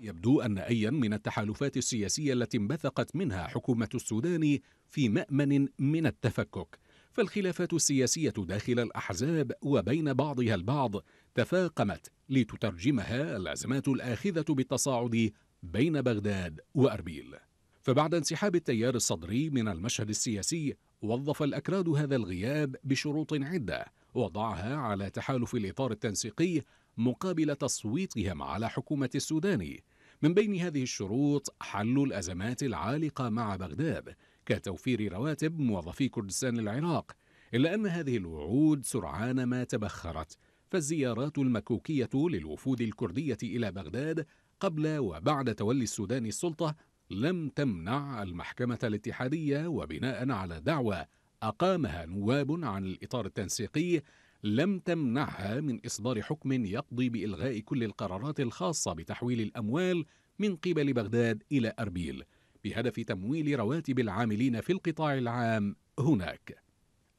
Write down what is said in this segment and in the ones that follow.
يبدو أن أيا من التحالفات السياسية التي انبثقت منها حكومة السودان في مأمن من التفكك فالخلافات السياسية داخل الأحزاب وبين بعضها البعض تفاقمت لتترجمها الأزمات الآخذة بالتصاعد بين بغداد وأربيل فبعد انسحاب التيار الصدري من المشهد السياسي وظف الأكراد هذا الغياب بشروط عدة وضعها على تحالف الإطار التنسيقي مقابل تصويتهم على حكومة السودان من بين هذه الشروط حل الأزمات العالقة مع بغداد كتوفير رواتب موظفي كردستان العراق إلا أن هذه الوعود سرعان ما تبخرت فالزيارات المكوكية للوفود الكردية إلى بغداد قبل وبعد تولي السودان السلطة لم تمنع المحكمة الاتحادية وبناء على دعوى أقامها نواب عن الإطار التنسيقي لم تمنعها من إصدار حكم يقضي بإلغاء كل القرارات الخاصة بتحويل الأموال من قبل بغداد إلى أربيل بهدف تمويل رواتب العاملين في القطاع العام هناك.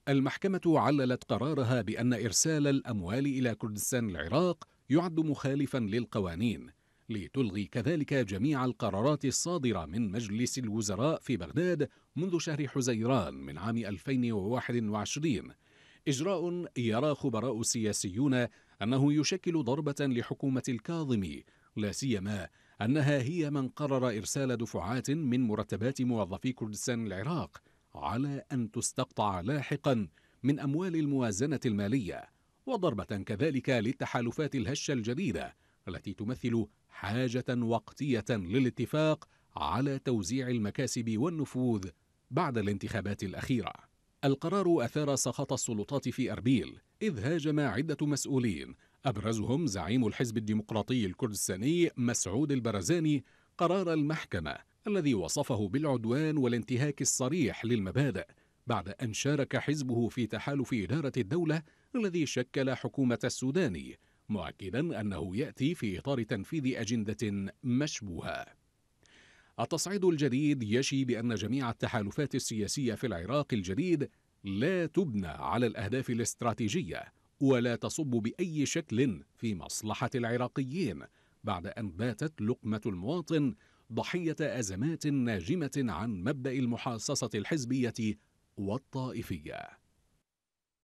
المحكمة عللت قرارها بأن إرسال الأموال إلى كردستان العراق يعد مخالفا للقوانين لتلغي كذلك جميع القرارات الصادرة من مجلس الوزراء في بغداد منذ شهر حزيران من عام 2021 إجراء يرى خبراء سياسيون أنه يشكل ضربة لحكومة الكاظمي لا سيما أنها هي من قرر إرسال دفعات من مرتبات موظفي كردستان العراق على أن تستقطع لاحقا من أموال الموازنة المالية وضربة كذلك للتحالفات الهشة الجديدة التي تمثل حاجة وقتية للاتفاق على توزيع المكاسب والنفوذ بعد الانتخابات الأخيرة القرار أثار سخط السلطات في أربيل إذ هاجم عدة مسؤولين أبرزهم زعيم الحزب الديمقراطي الكردستاني مسعود البرزاني قرار المحكمة الذي وصفه بالعدوان والانتهاك الصريح للمبادئ بعد أن شارك حزبه في تحالف إدارة الدولة الذي شكل حكومة السوداني مؤكدا أنه يأتي في إطار تنفيذ أجندة مشبوهة التصعيد الجديد يشي بأن جميع التحالفات السياسية في العراق الجديد لا تبنى على الأهداف الاستراتيجية ولا تصب بأي شكل في مصلحة العراقيين بعد أن باتت لقمة المواطن ضحية أزمات ناجمة عن مبدأ المحاصصة الحزبية والطائفية